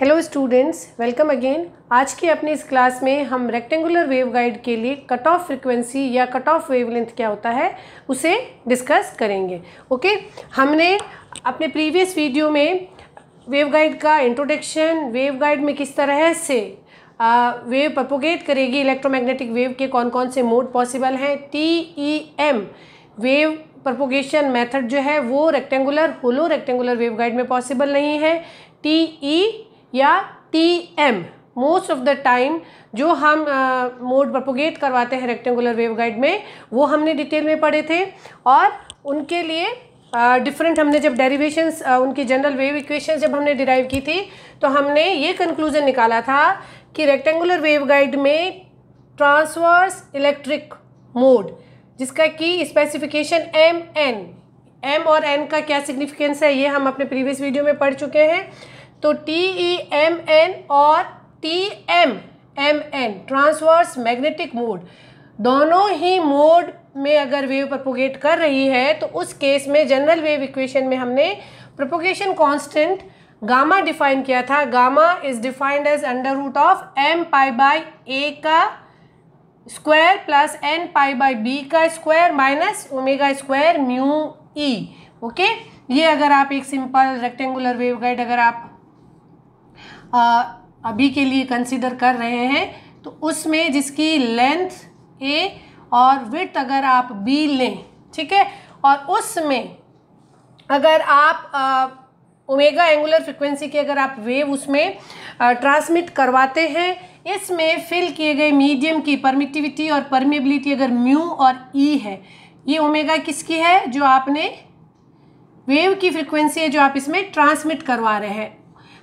Hello students welcome again आज की अपनी इस क्लास में हम रेक्टेंगुलर वेवगाइड के लिए कट ऑफ फ्रिक्वेंसी या कट ऑफ वेवलेंथ क्या होता है उसे डिस्कस करेंगे ओके हमने अपने प्रीवियस वीडियो में वेवगाइड का इंट्रोडक्शन वेवगाइड में किस तरह से वेव प्रपोगेट करेगी इलेक्ट्रोमैग्नेटिक वेव के कौन कौन से मोड पॉसिबल हैं T E M wave propagation method जो है वो रेक्टेंगुलर होलो रेक्टेंगुलर वेवगाइड में पॉसिबल नहीं है टी ई e या T M most of the time जो हम मोड प्रपोगेट करवाते हैं रेक्टेंगुलर वेवगाइड में वो हमने डिटेल में पढ़े थे और उनके लिए डिफरेंट uh, हमने जब डेरिवेशंस uh, उनकी जनरल वेव इक्वेशन जब हमने डिराइव की थी तो हमने ये कंक्लूजन निकाला था कि रेक्टेंगुलर वेवगाइड में ट्रांसवर्स इलेक्ट्रिक मोड जिसका कि स्पेसिफिकेशन एम एन एम और एन का क्या सिग्निफिकेंस है ये हम अपने प्रीवियस वीडियो में पढ़ चुके हैं तो टी ई एम एन और T M M N transverse magnetic mode दोनों ही मोड में अगर वेव प्रपोगेट कर रही है तो उस केस में जनरल वेव इक्वेशन में हमने प्रपोगेशन कांस्टेंट गामा डिफाइन किया था gamma is defined as under root of M pi by A का square plus N pi by B का square minus omega square mu E okay ये अगर आप एक सिंपल रेक्टेंगुलर वेव गाइड अगर आप अभी के लिए कंसिडर कर रहे हैं तो उसमें जिसकी लेंथ ए और विथ अगर आप बी लें ठीक है और उसमें अगर आप ओमेगा एंगुलर फ्रिक्वेंसी की अगर आप वेव उसमें ट्रांसमिट करवाते हैं इसमें फिल किए गए मीडियम की परमिटिविटी और परमिबिलिटी अगर म्यू और ई e है ये ओमेगा किसकी है जो आपने वेव की फ्रिक्वेंसी है जो आप इसमें ट्रांसमिट करवा रहे हैं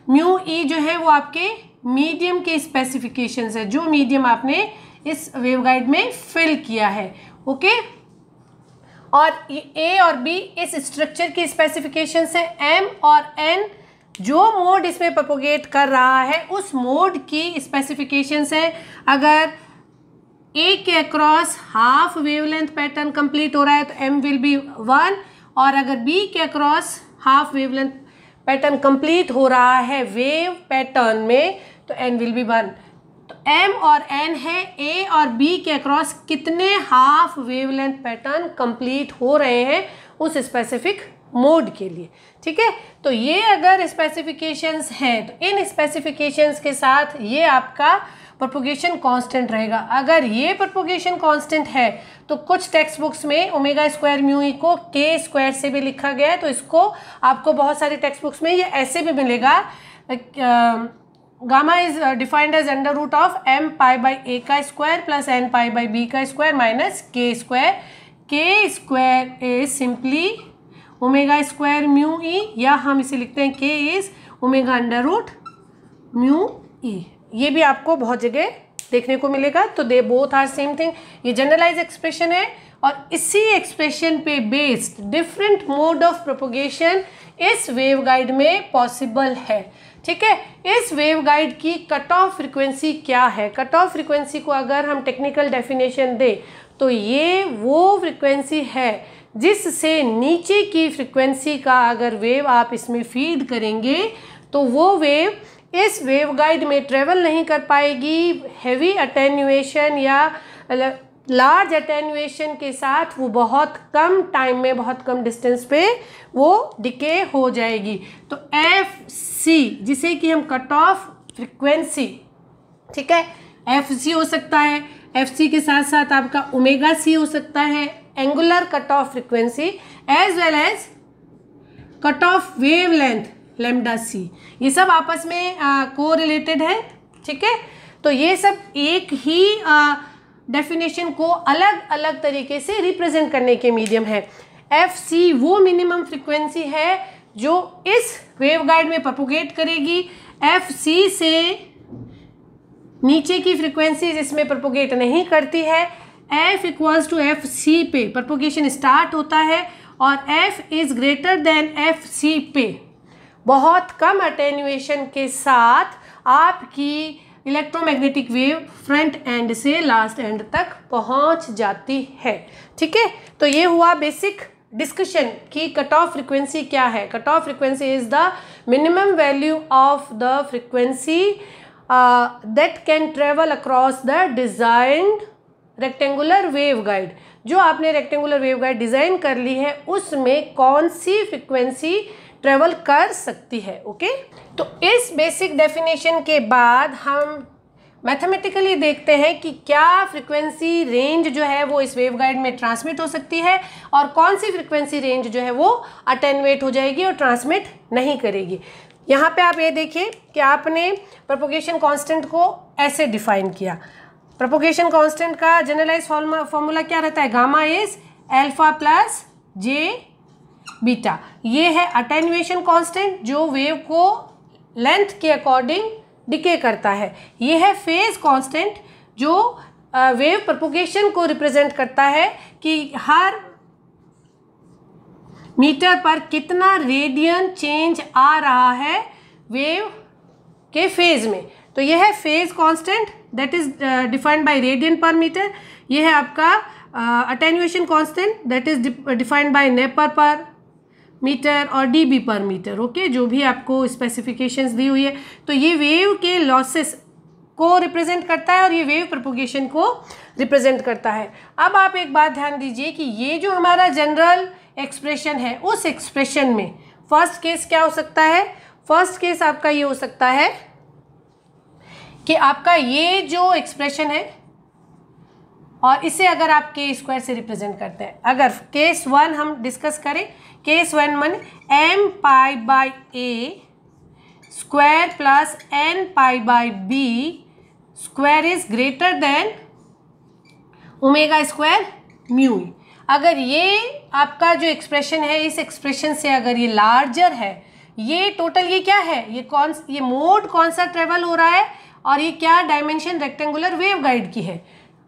म्यू ई जो है वो आपके मीडियम के स्पेसिफिकेशन है जो मीडियम आपने इस वेवगाइड में फिल किया है ओके और ए और बी इस स्ट्रक्चर की स्पेसिफिकेशन है एम और एन जो मोड इसमें प्रपोगेट कर रहा है उस मोड की स्पेसिफिकेशन है अगर ए के across half wavelength pattern complete हो रहा है तो एम विल बी वन और अगर बी के across half wavelength pattern complete हो रहा है वेव पैटर्न में तो एन विल बी वन तो एम और एन है ए और बी के अक्रॉस कितने हाफ वेवलेंथ पैटर्न कंप्लीट हो रहे हैं उस स्पेसिफिक मोड के लिए ठीक है तो ये अगर स्पेसिफिकेशंस हैं तो इन स्पेसिफिकेशंस के साथ ये आपका प्रपोगेशन कांस्टेंट रहेगा अगर ये प्रपोगेशन कांस्टेंट है तो कुछ टेक्स्ट बुक्स में ओमेगा स्क्वायर म्यू को के स्क्वायर से भी लिखा गया है तो इसको आपको बहुत सारे टेक्स्ट बुक्स में ये ऐसे भी मिलेगा gamma is defined as under root of M pi by A का square plus N pi by B का square minus K square K square is simply omega square mu E या हम इसे लिखते हैं K is omega under root mu E ये भी आपको बहुत जगह देखने को मिलेगा तो they both are same thing ये जनरलाइज एक्सप्रेशन है और इसी एक्सप्रेशन पे based different mode of propagation इस वेव गाइड में पॉसिबल है ठीक है इस वेव गाइड की कट ऑफ फ्रिक्वेंसी क्या है कट ऑफ फ्रिक्वेंसी को अगर हम टेक्निकल डेफिनेशन दें तो ये वो फ्रिक्वेंसी है जिससे नीचे की फ्रिक्वेंसी का अगर वेव आप इसमें फीड करेंगे तो वो वेव इस वेवगाइड में ट्रेवल नहीं कर पाएगी हेवी अटेन्यूएशन या लार्ज अटेन्यूएशन के साथ वो बहुत कम टाइम में बहुत कम डिस्टेंस पे वो डिके हो जाएगी तो एफ सी जिसे कि हम कट ऑफ फ्रिक्वेंसी ठीक है एफ सी हो सकता है एफ सी के साथ साथ आपका ओमेगा सी हो सकता है angular cut off frequency as well as cut off wave length lambda C ये सब आपस में को रिलेटेड है ठीक है तो ये सब एक ही डेफिनेशन को अलग अलग तरीके से रिप्रेजेंट करने के मीडियम है एफ सी वो मिनिमम फ्रिक्वेंसी है जो इस वेवगाइड में प्रपोगेट करेगी एफ सी से नीचे की फ्रिक्वेंसी इसमें प्रपोगेट नहीं करती है F equals to F C पे प्रपोगेशन स्टार्ट होता है और F is greater than F C पे बहुत कम अटेन्यूएशन के साथ आपकी इलेक्ट्रोमैग्नेटिक वेव फ्रंट एंड से लास्ट एंड तक पहुंच जाती है ठीक है तो ये हुआ बेसिक डिस्कशन कि कट ऑफ फ्रिक्वेंसी क्या है cut off frequency is the minimum value of the frequency that can travel across the designed rectangular wave guide जो आपने रेक्टेंगुलर वेव गाइड डिज़ाइन कर ली है उसमें कौन सी फ्रिक्वेंसी ट्रेवल कर सकती है ओके तो इस बेसिक डेफिनेशन के बाद हम मैथमेटिकली देखते हैं कि क्या फ्रीक्वेंसी रेंज जो है वो इस वेवगाइड में ट्रांसमिट हो सकती है और कौन सी फ्रिक्वेंसी रेंज जो है वो अटेनवेट हो जाएगी और ट्रांसमिट नहीं करेगी यहाँ पे आप ये देखिए कि आपने प्रोपोगेशन कांस्टेंट को ऐसे डिफाइन किया प्रोपोगेशन कांस्टेंट का जनरलाइज फॉर्मूला क्या रहता है gamma is alpha plus J beta ये है अटेनुएशन कांस्टेंट जो वेव को लेंथ के अकॉर्डिंग डिके करता है ये है फेज कांस्टेंट जो वेव प्रपोगेशन को रिप्रेजेंट करता है कि हर मीटर पर कितना रेडियन चेंज आ रहा है वेव के फेज में तो यह है phase constant that is defined by radian per metre यह है आपका attenuation constant that is defined by neper per metre और डीबी पर मीटर ओके जो भी आपको स्पेसिफिकेशंस दी हुई है तो ये वेव के लॉसेस को रिप्रेजेंट करता है और ये वेव प्रपोगेशन को रिप्रेजेंट करता है अब आप एक बात ध्यान दीजिए कि ये जो हमारा जनरल एक्सप्रेशन है उस एक्सप्रेशन में फर्स्ट केस क्या हो सकता है फर्स्ट केस आपका ये हो सकता है कि आपका ये जो एक्सप्रेशन है और इसे अगर आप के स्क्वायर से रिप्रेजेंट करते हैं अगर केस वन हम डिस्कस करें केस वन मन M pi by A square plus N pi by B square is greater than omega square mu अगर ये आपका जो एक्सप्रेशन है इस एक्सप्रेशन से अगर ये लार्जर है ये टोटल ये क्या है ये कौन ये मोड कौन सा ट्रेवल हो रहा है और ये क्या डायमेंशन रेक्टेंगुलर वेव गाइड की है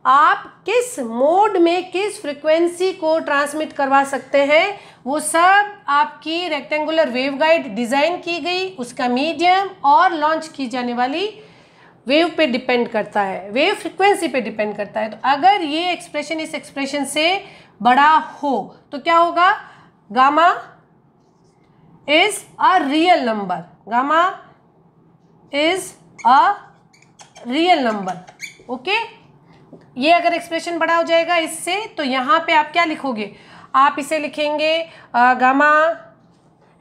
आप किस मोड में किस फ्रिक्वेंसी को ट्रांसमिट करवा सकते हैं वो सब आपकी रेक्टेंगुलर वेवगाइड डिज़ाइन की गई उसका मीडियम और लॉन्च की जाने वाली वेव पे डिपेंड करता है वेव फ्रिक्वेंसी पे डिपेंड करता है तो अगर ये एक्सप्रेशन इस एक्सप्रेशन से बड़ा हो तो क्या होगा gamma is a real number gamma is a real number okay ये अगर एक्सप्रेशन बड़ा हो जाएगा इससे तो यहाँ पे आप क्या लिखोगे आप इसे लिखेंगे गामा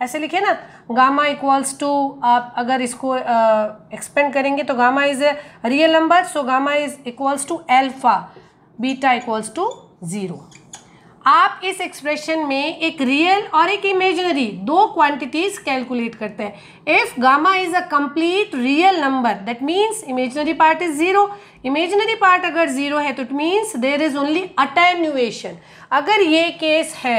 ऐसे लिखे ना गामा इक्वल्स टू आप अगर इसको एक्सपेंड करेंगे तो gamma is real number so gamma is equals to alpha beta equals to zero आप इस एक्सप्रेशन में एक रियल और एक इमेजिनरी दो क्वांटिटीज कैलकुलेट करते हैं if gamma is a complete real number that means imaginary part is zero imaginary part अगर जीरो है तो it means there is only attenuation अगर ये केस है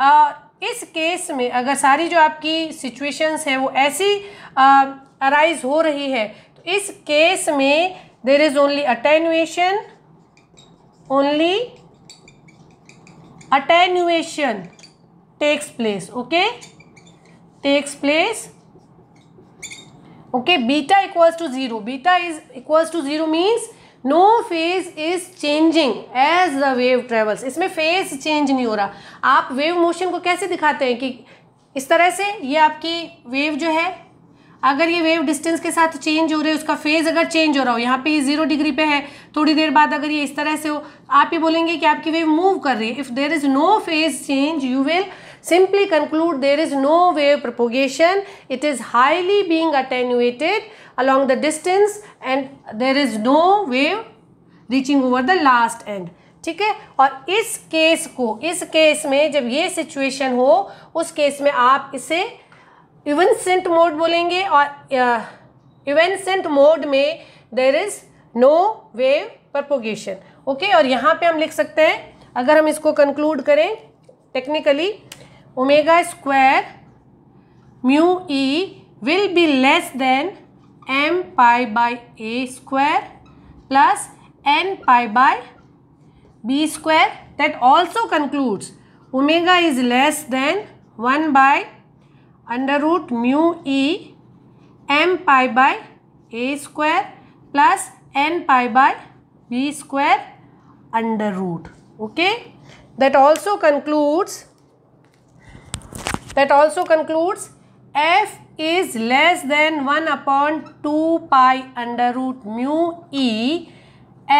आ, इस केस में अगर सारी जो आपकी सिचुएशंस हैं वो ऐसी अराइज हो रही है तो इस केस में there is only attenuation only attenuation takes place okay takes place okay beta equals to 0 beta is equals to 0 means no phase is changing as the wave travels इसमें phase change नहीं हो रहा आप wave motion को कैसे दिखाते हैं कि इस तरह से ये आपकी wave जो है अगर ये वेव डिस्टेंस के साथ चेंज हो रहे है उसका फेज अगर चेंज हो रहा हो यहाँ पे ये जीरो डिग्री पे है थोड़ी देर बाद अगर ये इस तरह से हो आप ये बोलेंगे कि आपकी वेव मूव कर रही है if there is no phase change you will simply conclude there is no wave propagation it is highly being attenuated along the distance and there is no wave reaching over the last end ठीक है और इस case को इस case में जब ये situation हो उस केस में आप इसे इवेंसेंट मोड बोलेंगे और इवेंसेंट मोड में there is no wave propagation okay और यहाँ पे हम लिख सकते हैं अगर हम इसको कंक्लूड करें technically omega square mu E will be less than M pi by A square plus N pi by B square that also concludes omega is less than one by under root mu e m pi by a square plus n pi by b square under root okay that also concludes that also concludes f is less than 1 upon 2 pi under root mu e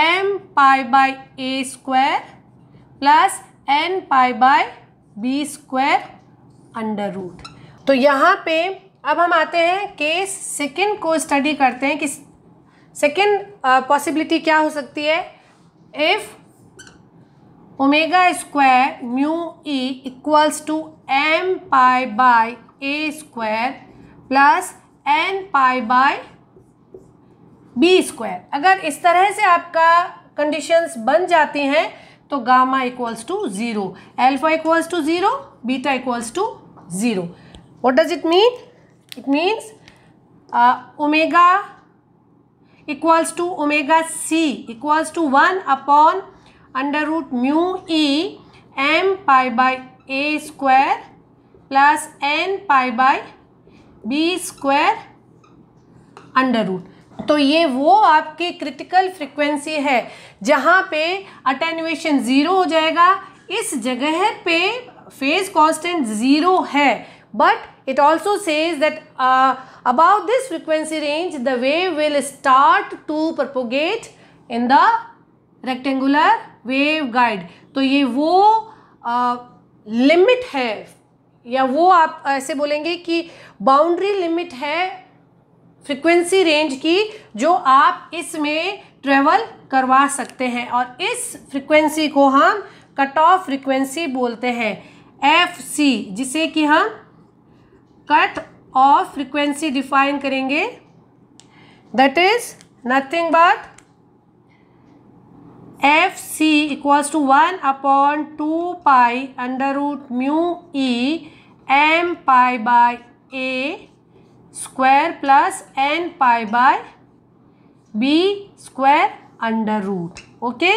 m pi by a square plus n pi by b square under root तो यहाँ पे अब हम आते हैं case second को study करते हैं कि सेकंड पॉसिबिलिटी क्या हो सकती है if omega square mu E equals to M pi by A square plus N pi by B square अगर इस तरह से आपका कंडीशंस बन जाती हैं तो gamma equals to zero alpha equals to zero beta equals to zero what does it mean it means uh, omega equals to omega c equals to 1 upon under root mu e m pi by a square plus n pi by b square under root तो ये वो आपकी critical frequency है जहाँ पे attenuation zero हो जाएगा इस जगह पे फेज कांस्टेंट ज़ीरो है But it also says that uh, about this frequency range, the wave will start to propagate in the rectangular wave guide तो ये वो लिमिट uh, है या वो आप ऐसे बोलेंगे कि बाउंड्री लिमिट है फ्रीक्वेंसी रेंज की जो आप इसमें ट्रेवल करवा सकते हैं और इस फ्रीक्वेंसी को हम कट ऑफ फ्रिक्वेंसी बोलते हैं एफ सी जिसे कि हम कट ऑफ फ्रीक्वेंसी डिफाइन करेंगे that is nothing but F C equals to one upon two pi under root mu E M pi by A square plus N pi by B square under root okay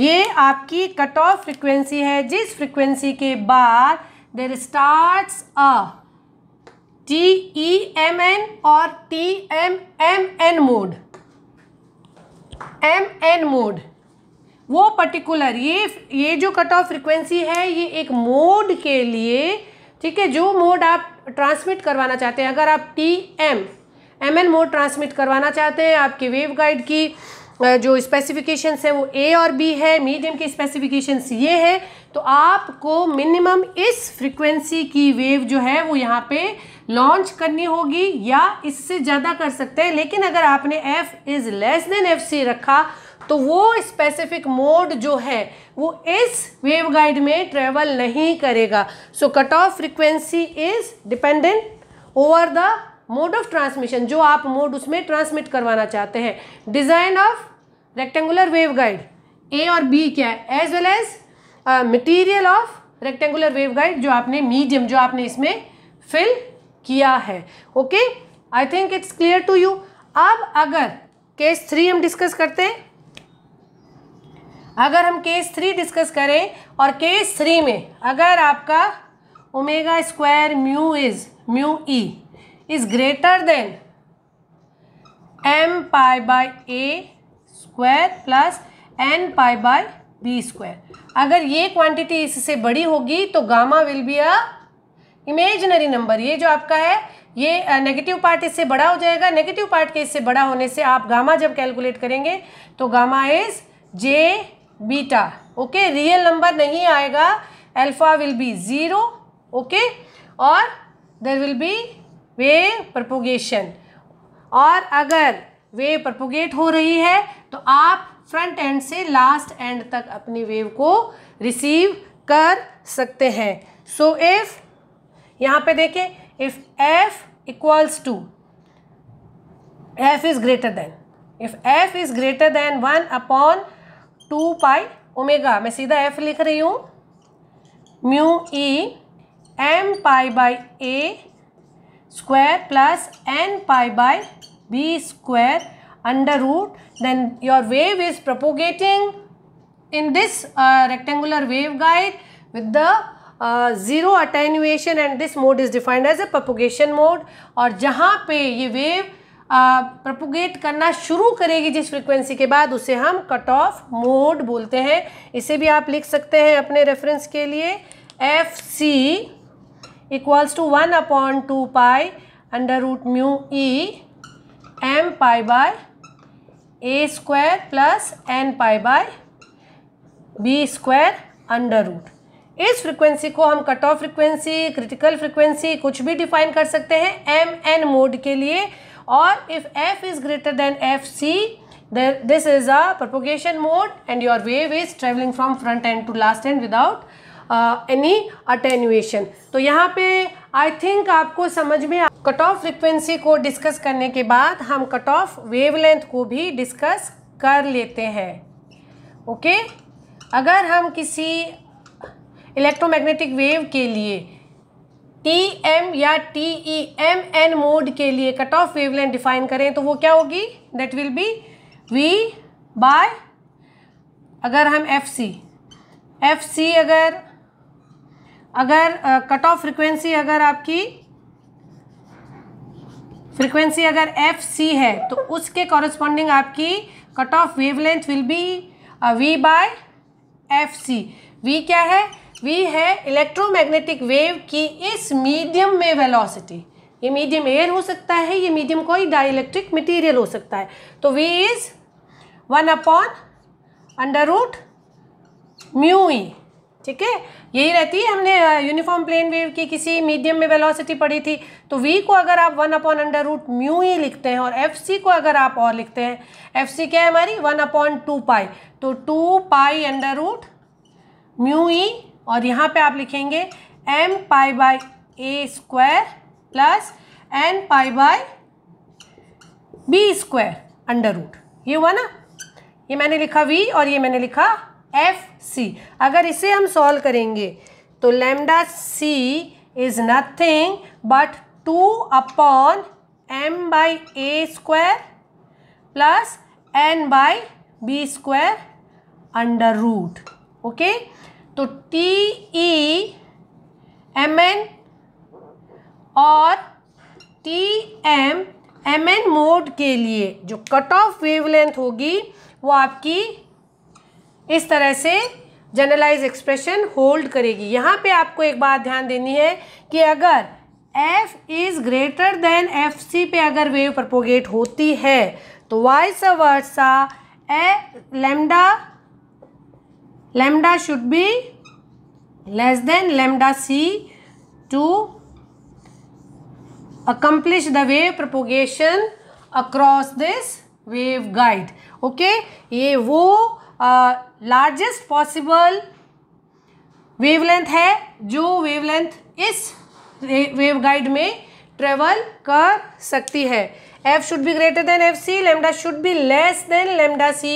ये आपकी cut off frequency है जिस frequency के बाद there starts a G E M N और T M M N mode M N mode वो particular ये ये जो कट ऑफ फ्रिक्वेंसी है ये एक मोड के लिए ठीक है जो मोड आप ट्रांसमिट करवाना चाहते हैं अगर आप T M M N mode transmit करवाना चाहते हैं आपके वेव गाइड की जो स्पेसिफिकेशंस हैं वो ए और बी है मीडियम के स्पेसिफिकेशंस ये है तो आपको मिनिमम इस फ्रीक्वेंसी की वेव जो है वो यहाँ पे लॉन्च करनी होगी या इससे ज़्यादा कर सकते हैं लेकिन अगर आपने F is less than F C रखा तो वो स्पेसिफिक मोड जो है वो इस वेव गाइड में ट्रेवल नहीं करेगा so cut off frequency is dependent over the mode of transmission जो आप मोड उसमें ट्रांसमिट करवाना चाहते हैं design of rectangular wave guide A और बी क्या है as well as material of rectangular wave guide जो आपने मीडियम जो आपने इसमें फिल किया है okay I think it's clear to you अब अगर केस थ्री हम डिस्कस करते हैं अगर हम केस थ्री डिस्कस करें और केस थ्री में अगर आपका omega square mu is mu E is greater than M pi by A square plus N pi by B square अगर ये क्वांटिटी इससे बड़ी होगी तो gamma will be a imaginary number ये जो आपका है ये नेगेटिव पार्ट इससे बड़ा हो जाएगा नेगेटिव पार्ट के इससे बड़ा होने से आप गामा जब कैलकुलेट करेंगे तो gamma is J beta okay real number नहीं आएगा alpha will be zero okay और there will be wave propagation और अगर वेव प्रपोगेट हो रही है तो आप फ्रंट एंड से लास्ट एंड तक अपनी वेव को रिसीव कर सकते हैं सो इफ यहाँ पे देखें if F equals to F is greater than if F is greater than one upon two pi omega मैं सीधा एफ लिख रही हूँ mu E M pi by A square plus N pi by b square under root then your wave is propagating in this uh, rectangular waveguide with the uh, zero attenuation and this mode is defined as a propagation mode or jahan pe ye wave propagate uh, करना शुरू करेगी जिस frequency के बाद उसे हम cut of mode बोलते हैं इसे भी आप लिख सकते हैं अपने रेफरेंस के लिए F C equals to one upon two pi under root mu E M pi by A square plus N pi by B square under root इस फ्रीक्वेंसी को हम cut off frequency critical frequency कुछ भी define कर सकते हैं M N mode के लिए और if F is greater than F C this is a propagation mode and your wave is travelling from front end to last end without any attenuation तो यहाँ पे आई थिंक आपको समझ में cut off frequency को discuss करने के बाद हम कट ऑफ वेवलेंथ को भी डिस्कस कर लेते हैं ओके okay? अगर हम किसी इलेक्ट्रोमैग्नेटिक वेव के लिए टी एम या T E M N mode के लिए कट ऑफ वेवलेंथ डिफाइन करें तो वो क्या होगी that will be V by अगर हम एफ सी एफ सी अगर अगर कट ऑफ फ्रिक्वेंसी अगर आपकी फ्रिक्वेंसी अगर एफ सी है तो उसके कॉरस्पॉन्डिंग आपकी cut off wavelength will be V by F C V क्या है वी है इलेक्ट्रोमैग्नेटिक वेव की इस मीडियम में वेलोसिटी ये मीडियम एयर हो सकता है ये मीडियम कोई डाइलेक्ट्रिक मटेरियल हो सकता है तो V is one upon under root mu E ठीक है यही रहती है हमने यूनिफॉर्म प्लेन वेव की किसी मीडियम में वेलोसिटी पढ़ी थी तो वी को अगर आप one upon under root mu ही लिखते हैं और एफ सी को अगर आप और लिखते हैं एफ सी क्या है हमारी वन अपॉन टू पाई तो two pi under root mu E और यहाँ पे आप लिखेंगे M pi by A square plus N pi by B square under root ये हुआ ना ये मैंने लिखा वी और ये मैंने लिखा एफ सी अगर इसे हम सॉल्व करेंगे तो lambda C is nothing but two upon M by A square plus N by B square under root okay तो टी ई एम एन और T M M N mode के लिए जो कट ऑफ वेवलेंथ होगी वो आपकी इस तरह से जनरलाइज एक्सप्रेशन होल्ड करेगी यहाँ पे आपको एक बात ध्यान देनी है कि अगर F is greater than F C पे अगर वेव प्रपोगेट होती है तो vice versa A lambda lambda should be less than lambda C to accomplish the wave propagation across this wave guide okay ये वो लार्जेस्ट पॉसिबल वेवलेंथ है जो wavelength इस वेव गाइड में ट्रेवल कर सकती है F should be greater than F C lambda should be less than lambda C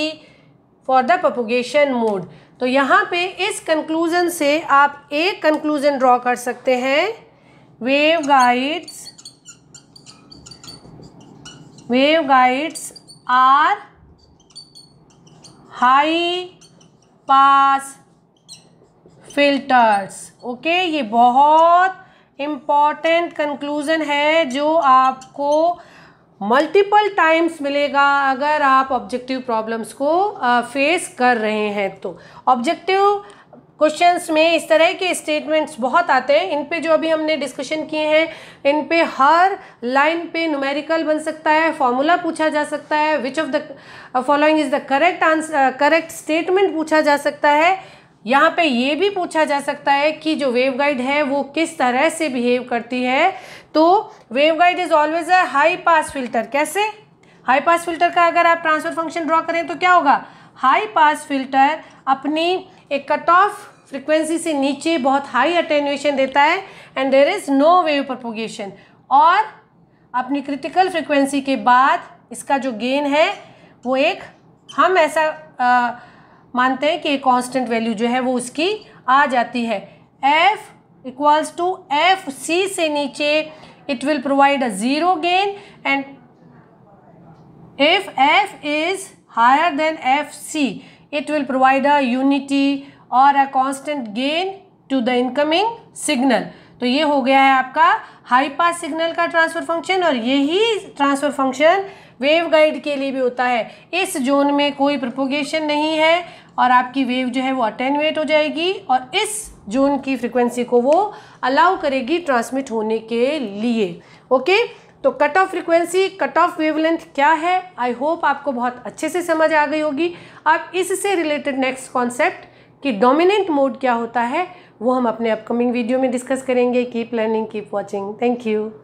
for the propagation mode तो यहाँ पे इस कंक्लूजन से आप एक कंक्लूजन ड्रॉ कर सकते हैं wave guides wave guides are high pass filters okay ये बहुत इम्पॉर्टेंट कंक्लूज़न है जो आपको मल्टीपल टाइम्स मिलेगा अगर आप ऑब्जेक्टिव प्रॉब्लम्स को फेस कर रहे हैं तो ऑब्जेक्टिव क्वेश्चंस में इस तरह के स्टेटमेंट्स बहुत आते हैं इन पे जो अभी हमने डिस्कशन किए हैं इन पे हर लाइन पे न्यूमेरिकल बन सकता है फॉर्मूला पूछा जा सकता है which of the following is the correct answer correct statement पूछा जा सकता है यहाँ पे ये भी पूछा जा सकता है कि जो वेव गाइड है वो किस तरह से बिहेव करती है तो wave guide is always a high pass filter कैसे हाई पास फिल्टर का अगर आप ट्रांसफर फंक्शन ड्रॉ करें तो क्या होगा हाई पास फिल्टर अपनी एक कट ऑफ फ्रिक्वेंसी से नीचे बहुत हाई अटेन्यूएशन देता है and there is no wave propagation और अपनी क्रिटिकल फ्रिक्वेंसी के बाद इसका जो गेन है वो एक हम ऐसा आ, मानते हैं कि कॉन्स्टेंट वैल्यू जो है वो उसकी आ जाती है F equals to F C से नीचे it will provide a zero gain and if F is higher than F C it will provide a unity or a constant gain to the incoming signal तो ये हो गया है आपका high pass signal का transfer function और यही transfer function wave guide के लिए भी होता है इस जोन में कोई प्रपोगेशन नहीं है और आपकी वेव जो है वो अटेनवेट हो जाएगी और इस जोन की फ्रिक्वेंसी को वो अलाउ करेगी ट्रांसमिट होने के लिए ओके okay? तो cut off frequency cut off wavelength क्या है आई होप आपको बहुत अच्छे से समझ आ गई होगी अब इससे रिलेटेड नेक्स्ट कॉन्सेप्ट कि डोमिनेंट मोड क्या होता है वो हम अपने अपकमिंग वीडियो में डिस्कस करेंगे keep learning keep watching thank you